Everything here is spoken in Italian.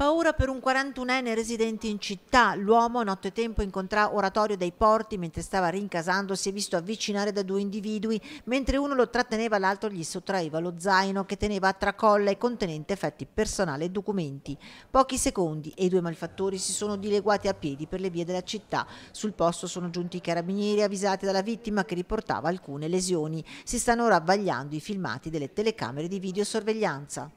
Paura per un 41enne residente in città. L'uomo nottetempo in oratorio dei porti mentre stava rincasando si è visto avvicinare da due individui. Mentre uno lo tratteneva l'altro gli sottraeva lo zaino che teneva a tracolla e contenente effetti personali e documenti. Pochi secondi e i due malfattori si sono dileguati a piedi per le vie della città. Sul posto sono giunti i carabinieri avvisati dalla vittima che riportava alcune lesioni. Si stanno ora avvagliando i filmati delle telecamere di videosorveglianza.